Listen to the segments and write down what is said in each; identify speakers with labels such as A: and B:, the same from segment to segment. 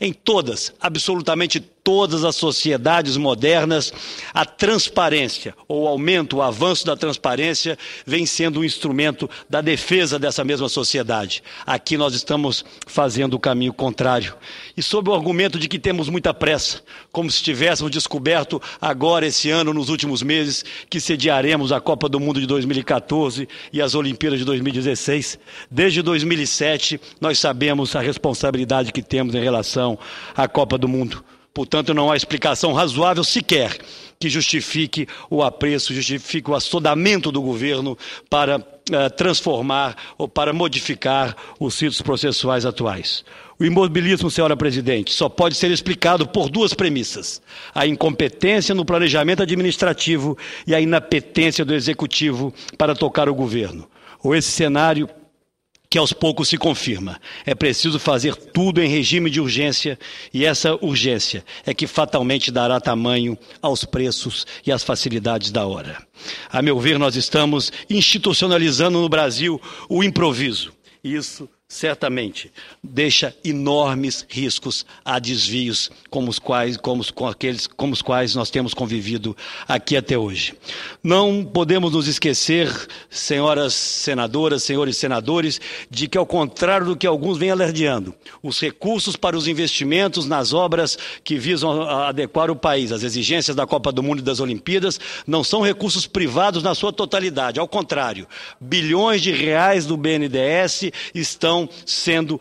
A: em todas, absolutamente todas as sociedades modernas, a transparência, ou o aumento, o avanço da transparência, vem sendo um instrumento da defesa dessa mesma sociedade. Aqui nós estamos fazendo o caminho contrário. E sob o argumento de que temos muita pressa, como se tivéssemos descoberto agora, esse ano, nos últimos meses, que sediaremos a Copa do Mundo de 2014 e as Olimpíadas de 2016. Desde 2007, nós sabemos a responsabilidade que temos em relação à Copa do Mundo. Portanto, não há explicação razoável sequer que justifique o apreço, justifique o assodamento do governo para uh, transformar ou para modificar os sítios processuais atuais. O imobilismo, senhora presidente, só pode ser explicado por duas premissas: a incompetência no planejamento administrativo e a inapetência do executivo para tocar o governo. Ou esse cenário que aos poucos se confirma. É preciso fazer tudo em regime de urgência, e essa urgência é que fatalmente dará tamanho aos preços e às facilidades da hora. A meu ver, nós estamos institucionalizando no Brasil o improviso. Isso certamente deixa enormes riscos a desvios como os quais, como, com aqueles, como os quais nós temos convivido aqui até hoje. Não podemos nos esquecer, senhoras senadoras, senhores senadores, de que ao contrário do que alguns vêm alardeando, os recursos para os investimentos nas obras que visam adequar o país às exigências da Copa do Mundo e das Olimpíadas não são recursos privados na sua totalidade, ao contrário, bilhões de reais do BNDES estão estão sendo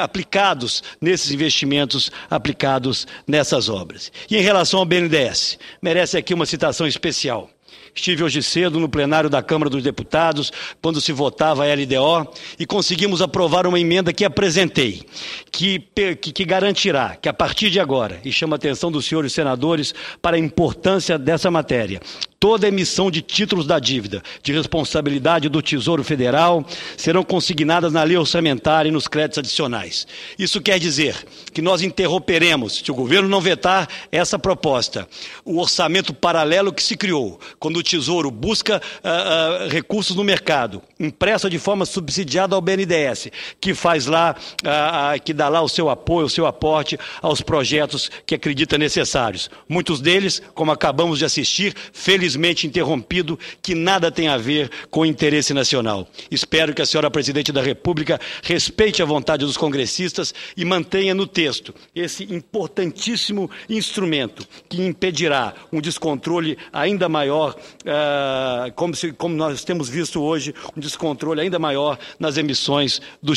A: aplicados nesses investimentos aplicados nessas obras. E em relação ao BNDES, merece aqui uma citação especial. Estive hoje cedo no plenário da Câmara dos Deputados, quando se votava a LDO, e conseguimos aprovar uma emenda que apresentei, que, que, que, garantirá que a partir de agora, e chama a atenção dos senhores senadores para a importância dessa matéria, Toda emissão de títulos da dívida de responsabilidade do Tesouro Federal serão consignadas na lei orçamentária e nos créditos adicionais. Isso quer dizer que nós interromperemos, se o governo não vetar essa proposta, o orçamento paralelo que se criou quando o Tesouro busca uh, uh, recursos no mercado, impressa de forma subsidiada ao BNDES, que faz lá, uh, que dá lá o seu apoio, o seu aporte aos projetos que acredita necessários. Muitos deles, como acabamos de assistir, felizmente simplesmente interrompido que nada tem a ver com o interesse nacional. Espero que a senhora presidente da República respeite a vontade dos congressistas e mantenha no texto esse importantíssimo instrumento que impedirá um descontrole ainda maior, uh, como, se, como nós temos visto hoje, um descontrole ainda maior nas emissões do